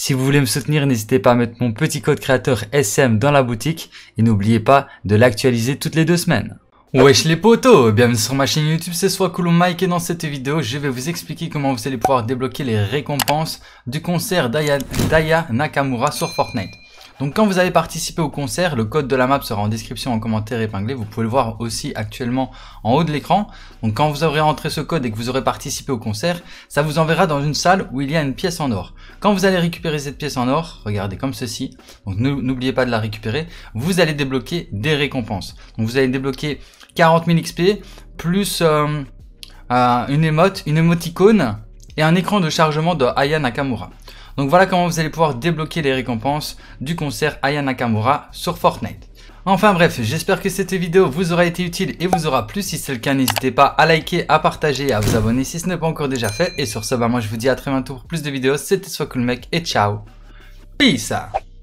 Si vous voulez me soutenir, n'hésitez pas à mettre mon petit code créateur SM dans la boutique et n'oubliez pas de l'actualiser toutes les deux semaines. Wesh les potos Bienvenue sur ma chaîne YouTube, c'est soit Mike et dans cette vidéo, je vais vous expliquer comment vous allez pouvoir débloquer les récompenses du concert d'Aya Nakamura sur Fortnite. Donc quand vous avez participé au concert, le code de la map sera en description, en commentaire épinglé. Vous pouvez le voir aussi actuellement en haut de l'écran. Donc quand vous aurez entré ce code et que vous aurez participé au concert, ça vous enverra dans une salle où il y a une pièce en or. Quand vous allez récupérer cette pièce en or, regardez comme ceci, donc n'oubliez pas de la récupérer, vous allez débloquer des récompenses. Donc vous allez débloquer 40 000 XP, plus euh, euh, une émote, une émoticône et un écran de chargement de Aya Nakamura. Donc voilà comment vous allez pouvoir débloquer les récompenses du concert Aya Nakamura sur Fortnite. Enfin bref, j'espère que cette vidéo vous aura été utile et vous aura plu. Si c'est le cas, n'hésitez pas à liker, à partager et à vous abonner si ce n'est pas encore déjà fait. Et sur ce, bah moi je vous dis à très bientôt pour plus de vidéos. C'était Soit Cool Mec et ciao Peace